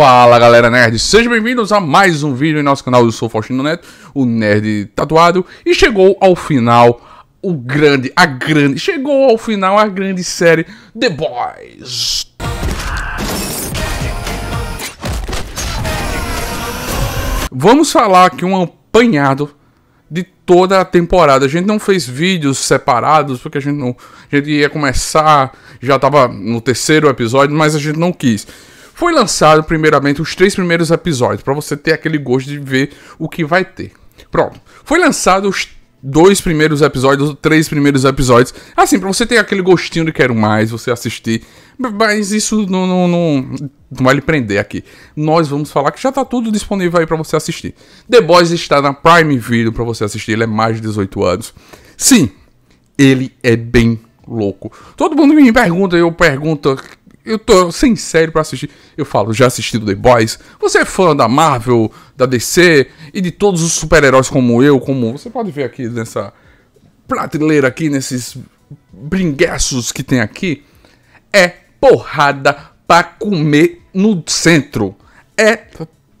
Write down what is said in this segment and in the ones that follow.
Fala galera nerd, sejam bem-vindos a mais um vídeo em nosso canal. Eu sou Faustino Neto, o nerd tatuado, e chegou ao final o grande, a grande, chegou ao final a grande série The Boys. Vamos falar aqui um apanhado de toda a temporada. A gente não fez vídeos separados porque a gente não, a gente ia começar, já estava no terceiro episódio, mas a gente não quis. Foi lançado primeiramente os três primeiros episódios, para você ter aquele gosto de ver o que vai ter. Pronto. Foi lançado os dois primeiros episódios, três primeiros episódios. Assim, para você ter aquele gostinho de quero mais, você assistir. Mas isso não, não, não, não, vai lhe prender aqui. Nós vamos falar que já tá tudo disponível aí para você assistir. The Boys está na Prime Video para você assistir. Ele é mais de 18 anos. Sim, ele é bem louco. Todo mundo me pergunta, eu pergunto, eu tô sem sério para assistir. Eu falo, já assisti do The Boys? Você é fã da Marvel, da DC e de todos os super-heróis como eu, como você pode ver aqui nessa prateleira aqui, nesses brinquedos que tem aqui? É porrada pra comer no centro. É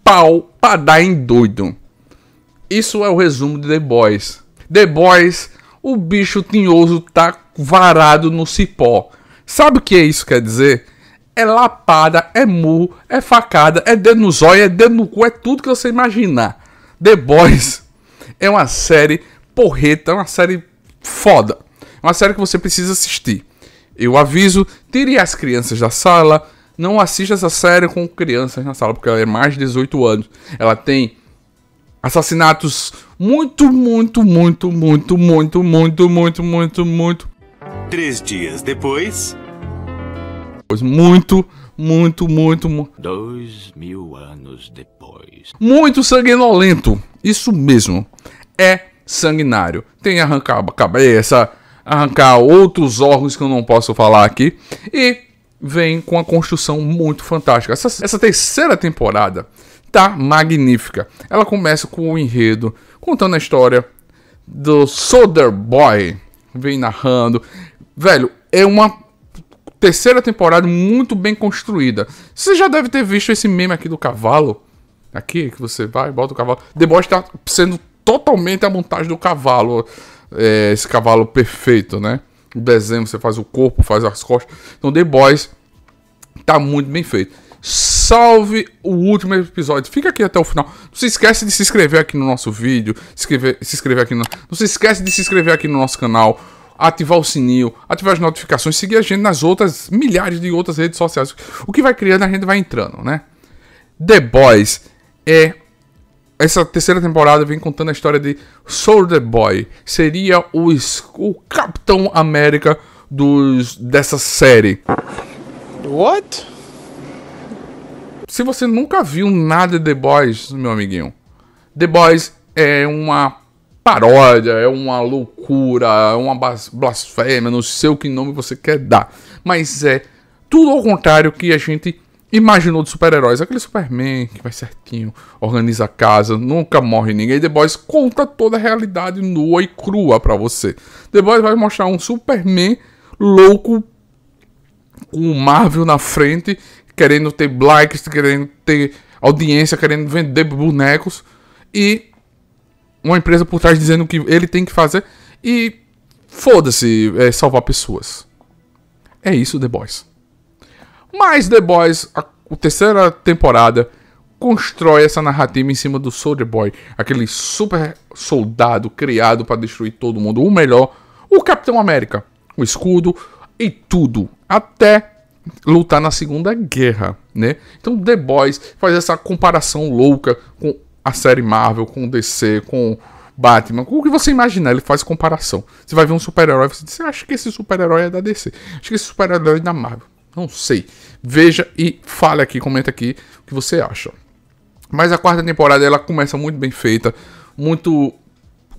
pau pra dar em doido. Isso é o resumo de The Boys. The Boys, o bicho tinhoso tá varado no cipó. Sabe o que isso quer dizer? é lapada, é murro, é facada, é dedo no zóio, é dedo no cu, é tudo que você imaginar. The Boys é uma série porreta, é uma série foda. É uma série que você precisa assistir. Eu aviso, tire as crianças da sala, não assista essa série com crianças na sala, porque ela é mais de 18 anos. Ela tem assassinatos muito, muito, muito, muito, muito, muito, muito, muito, muito. Três dias depois. Pois muito, muito, muito, Dois mil anos depois. Muito sanguinolento. Isso mesmo. É sanguinário. Tem que arrancar a cabeça, arrancar outros órgãos que eu não posso falar aqui. E vem com a construção muito fantástica. Essa, essa, terceira temporada tá magnífica. Ela começa com o enredo, contando a história do Soder Boy. Vem narrando. Velho, é uma terceira temporada muito bem construída. Você já deve ter visto esse meme aqui do cavalo. Aqui, que você vai, bota o cavalo. The Boys tá sendo totalmente a montagem do cavalo. É, esse cavalo perfeito, né? O desenho, você faz o corpo, faz as costas. Então, The Boys tá muito bem feito. Salve o último episódio. Fica aqui até o final. Não se esquece de se inscrever aqui no nosso vídeo. Se inscrever, se inscrever aqui no... Não se esquece de se inscrever aqui no nosso canal ativar o sininho, ativar as notificações, seguir a gente nas outras milhares de outras redes sociais. O que vai criando, a gente vai entrando, né? The Boys é essa terceira temporada vem contando a história de Soldier Boy. Seria o, o Capitão América dos, dessa série. What? Se você nunca viu nada de The Boys, meu amiguinho, The Boys é uma paródia, é uma loucura, é uma blasfêmia, não sei o que nome você quer dar. Mas é tudo ao contrário que a gente imaginou de super-heróis. Aquele Superman que vai certinho, organiza a casa, nunca morre ninguém. The Boys conta toda a realidade nua e crua para você. The Boys vai mostrar um Superman louco com o Marvel na frente, querendo ter likes, querendo ter audiência, querendo vender bonecos. E uma empresa por trás dizendo o que ele tem que fazer e foda-se é, salvar pessoas. É isso, The Boys. Mas The Boys, a, a terceira temporada, constrói essa narrativa em cima do Soldier Boy, aquele super soldado criado para destruir todo mundo, o melhor, o Capitão América, o escudo e tudo, até lutar na Segunda Guerra, né? Então The Boys faz essa comparação louca com a série Marvel, com o DC, com Batman, com o que você imaginar, ele faz comparação. Você vai ver um super-herói e você diz, acho que esse super-herói é da DC, acho que esse super-herói é da Marvel. Não sei. Veja e fale aqui, comenta aqui o que você acha. Mas a quarta temporada ela começa muito bem feita, muito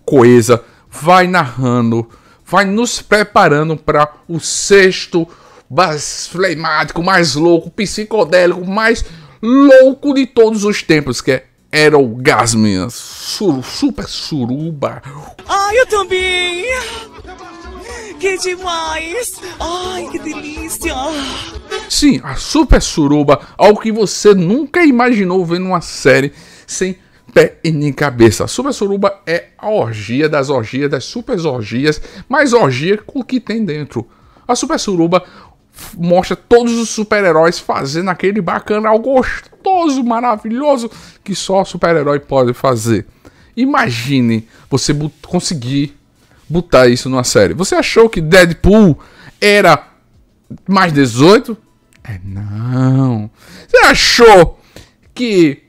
coesa, vai narrando, vai nos preparando para o sexto mais flemático, mais louco, psicodélico, mais louco de todos os tempos, que é era orgasminha, sur, super suruba. Ai, eu também! Que demais! Ai, que delícia! Sim, a super suruba, algo que você nunca imaginou ver numa série sem pé e nem cabeça. A super suruba é a orgia das orgias, das super orgias, mais orgia com o que tem dentro. A super suruba mostra todos os super-heróis fazendo aquele bacana ao gostoso maravilhoso que só super-herói pode fazer. Imagine você conseguir botar isso numa série. Você achou que Deadpool era mais 18? É, não. Você achou que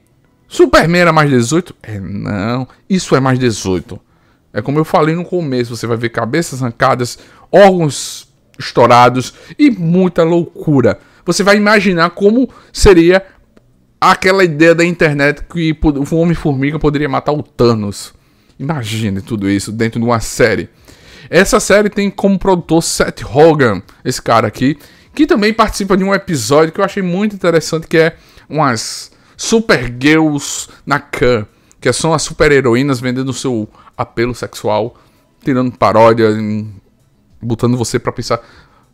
Superman era mais 18? É, não. Isso é mais 18. É como eu falei no começo, você vai ver cabeças arrancadas, órgãos estourados e muita loucura. Você vai imaginar como seria aquela ideia da internet que o Homem-Formiga poderia matar o Thanos. Imagine tudo isso dentro de uma série. Essa série tem como produtor Seth Rogen, esse cara aqui, que também participa de um episódio que eu achei muito interessante, que é umas super girls na Khan, que é, são as super heroínas vendendo seu apelo sexual, tirando paródia, botando você para pensar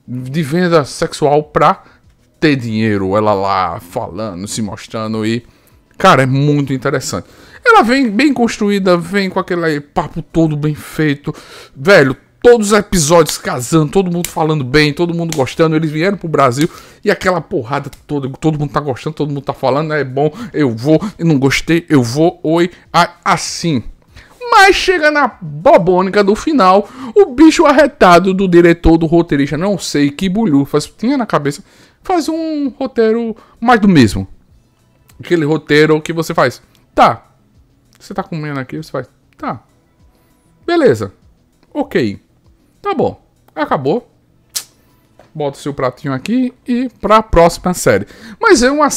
de venda sexual pra ter dinheiro, ela lá falando, se mostrando e. Cara, é muito interessante. Ela vem bem construída, vem com aquele papo todo bem feito. Velho, todos os episódios casando, todo mundo falando bem, todo mundo gostando. Eles vieram pro Brasil e aquela porrada toda, todo mundo tá gostando, todo mundo tá falando, é bom, eu vou, eu não gostei, eu vou, oi, assim. Mas chega na bobônica do final, o bicho arretado do diretor, do roteirista, não sei que bolhufas tinha na cabeça, faz um roteiro mais do mesmo. Aquele roteiro que você faz. Tá. Você tá comendo aqui, você faz. Tá. Beleza. Ok. Tá bom. Acabou. Bota o seu pratinho aqui e pra próxima série. Mas é uma.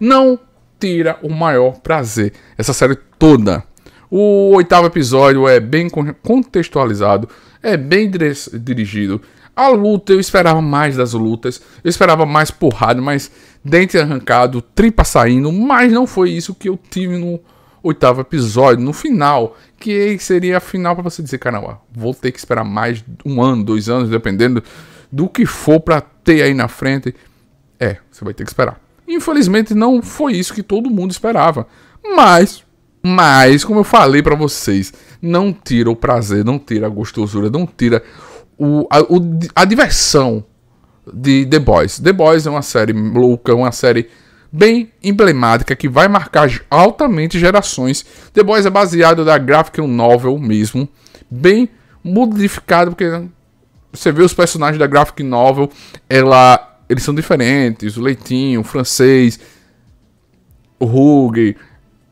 Não tira o maior prazer. Essa série toda. O oitavo episódio é bem contextualizado, é bem dirigido, a luta, eu esperava mais das lutas, eu esperava mais porrada, mais dente arrancado, tripa saindo, mas não foi isso que eu tive no oitavo episódio, no final, que seria a final para você dizer, caramba, vou ter que esperar mais um ano, dois anos, dependendo do que for para ter aí na frente. É, você vai ter que esperar. Infelizmente não foi isso que todo mundo esperava, mas mas como eu falei para vocês, não tira o prazer, não tira a gostosura, não tira o, a, o, a diversão de The Boys. The Boys é uma série louca, é uma série bem emblemática que vai marcar altamente gerações. The Boys é baseado na graphic novel mesmo, bem modificado porque né, você vê os personagens da graphic novel, ela eles são diferentes, o Leitinho, o francês, o Hug,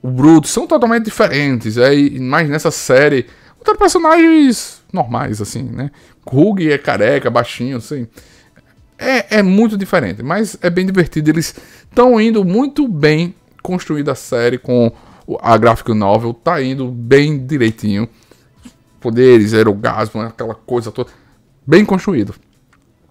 o Bruto são totalmente diferentes. É, mas nessa série, outros personagens normais, assim, né? Huggy é careca, baixinho, assim. É, é muito diferente, mas é bem divertido. Eles estão indo muito bem construída a série com a graphic novel, tá indo bem direitinho. Poderes, aerogasmo, aquela coisa toda. Bem construído.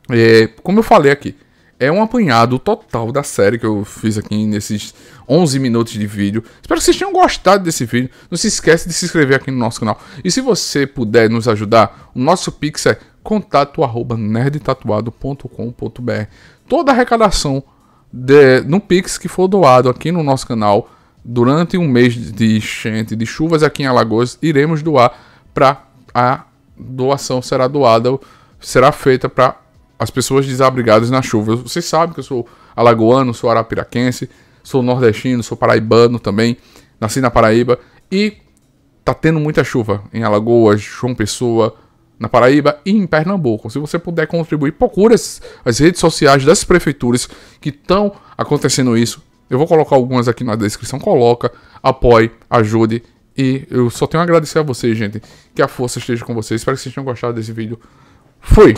É, como eu falei aqui, é um apanhado total da série que eu fiz aqui nesses 11 minutos de vídeo. Espero que vocês tenham gostado desse vídeo. Não se esquece de se inscrever aqui no nosso canal. E se você puder nos ajudar, o nosso pix é contato@nerdtatuado.com.br. Toda a arrecadação de, no pix que for doado aqui no nosso canal durante um mês de enchente de chuvas aqui em Alagoas, iremos doar para a doação será doada será feita para as pessoas desabrigadas na chuva. Vocês sabem que eu sou alagoano, sou arapiraquense, sou nordestino, sou paraibano também, nasci na Paraíba e tá tendo muita chuva em Alagoas, João Pessoa, na Paraíba e em Pernambuco. Se você puder contribuir, procure as, as redes sociais das prefeituras que estão acontecendo isso. Eu vou colocar algumas aqui na descrição. Coloca, apoie, ajude. E eu só tenho a agradecer a vocês, gente. Que a força esteja com vocês. Espero que vocês tenham gostado desse vídeo. Fui!